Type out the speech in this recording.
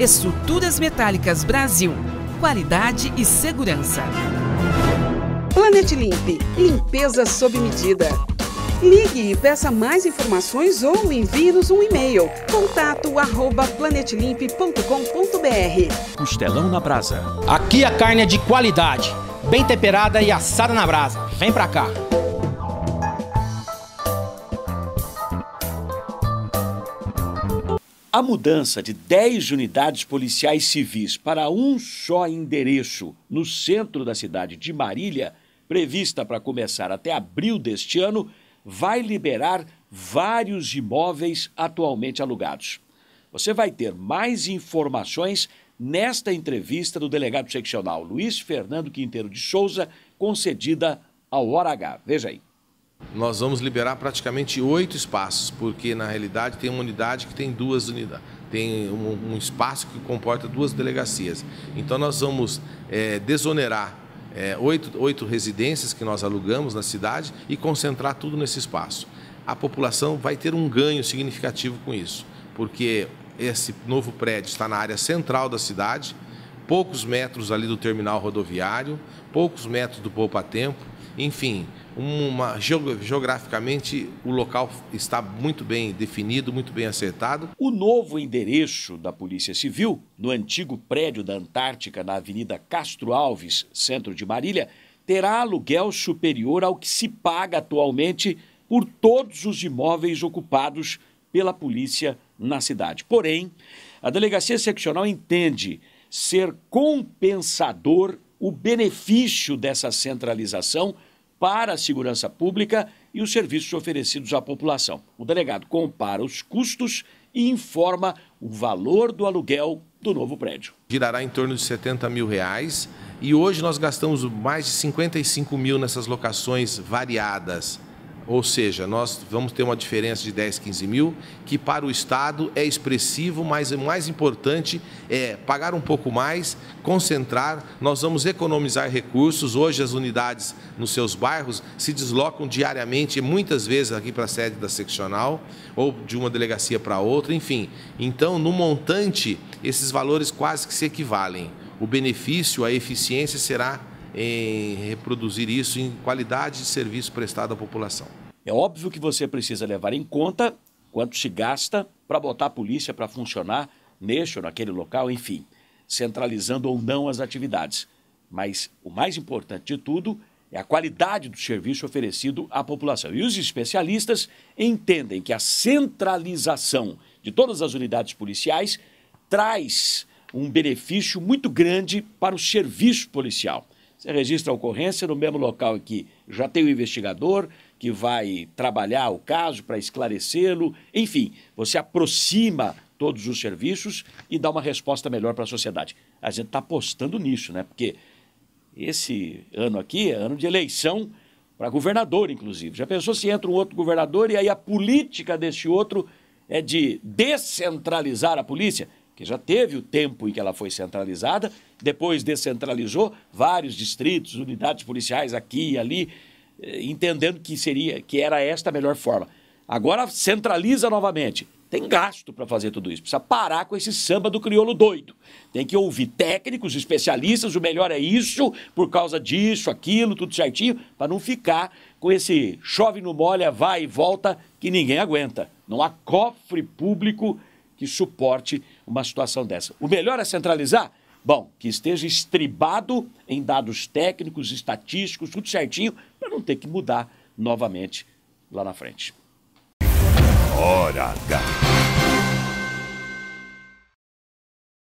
Estruturas Metálicas Brasil. Qualidade e segurança. Planet Limp. Limpeza sob medida. Ligue e peça mais informações ou envie-nos um e-mail. Contato arroba planetlimp.com.br Costelão na brasa. Aqui a carne é de qualidade, bem temperada e assada na brasa. Vem pra cá. A mudança de 10 unidades policiais civis para um só endereço no centro da cidade de Marília, prevista para começar até abril deste ano, vai liberar vários imóveis atualmente alugados. Você vai ter mais informações nesta entrevista do delegado seccional Luiz Fernando Quinteiro de Souza, concedida ao Hora H. Veja aí nós vamos liberar praticamente oito espaços, porque na realidade tem uma unidade que tem duas unidades, tem um, um espaço que comporta duas delegacias. Então nós vamos é, desonerar é, oito, oito residências que nós alugamos na cidade e concentrar tudo nesse espaço. A população vai ter um ganho significativo com isso, porque esse novo prédio está na área central da cidade, poucos metros ali do terminal rodoviário, poucos metros do poupa-tempo, enfim, uma, geograficamente o local está muito bem definido, muito bem acertado. O novo endereço da Polícia Civil, no antigo prédio da Antártica, na Avenida Castro Alves, centro de Marília, terá aluguel superior ao que se paga atualmente por todos os imóveis ocupados pela polícia na cidade. Porém, a delegacia seccional entende ser compensador o benefício dessa centralização para a segurança pública e os serviços oferecidos à população. O delegado compara os custos e informa o valor do aluguel do novo prédio. Girará em torno de 70 mil reais e hoje nós gastamos mais de 55 mil nessas locações variadas. Ou seja, nós vamos ter uma diferença de 10, 15 mil, que para o Estado é expressivo, mas o mais importante é pagar um pouco mais, concentrar, nós vamos economizar recursos. Hoje as unidades nos seus bairros se deslocam diariamente, muitas vezes aqui para a sede da seccional, ou de uma delegacia para outra, enfim. Então, no montante, esses valores quase que se equivalem. O benefício, a eficiência será em reproduzir isso em qualidade de serviço prestado à população. É óbvio que você precisa levar em conta quanto se gasta para botar a polícia para funcionar neste ou naquele local, enfim, centralizando ou não as atividades. Mas o mais importante de tudo é a qualidade do serviço oferecido à população. E os especialistas entendem que a centralização de todas as unidades policiais traz um benefício muito grande para o serviço policial. Você registra a ocorrência no mesmo local que já tem o investigador, que vai trabalhar o caso para esclarecê-lo. Enfim, você aproxima todos os serviços e dá uma resposta melhor para a sociedade. A gente está apostando nisso, né? Porque esse ano aqui é ano de eleição para governador, inclusive. Já pensou se entra um outro governador e aí a política desse outro é de descentralizar a polícia? que já teve o tempo em que ela foi centralizada, depois descentralizou vários distritos, unidades policiais aqui e ali, eh, entendendo que seria que era esta a melhor forma. Agora centraliza novamente. Tem gasto para fazer tudo isso. Precisa parar com esse samba do crioulo doido. Tem que ouvir técnicos, especialistas, o melhor é isso, por causa disso, aquilo, tudo certinho, para não ficar com esse chove no molha, vai e volta, que ninguém aguenta. Não há cofre público que suporte uma situação dessa. O melhor é centralizar? Bom, que esteja estribado em dados técnicos, estatísticos, tudo certinho, para não ter que mudar novamente lá na frente. Hora H.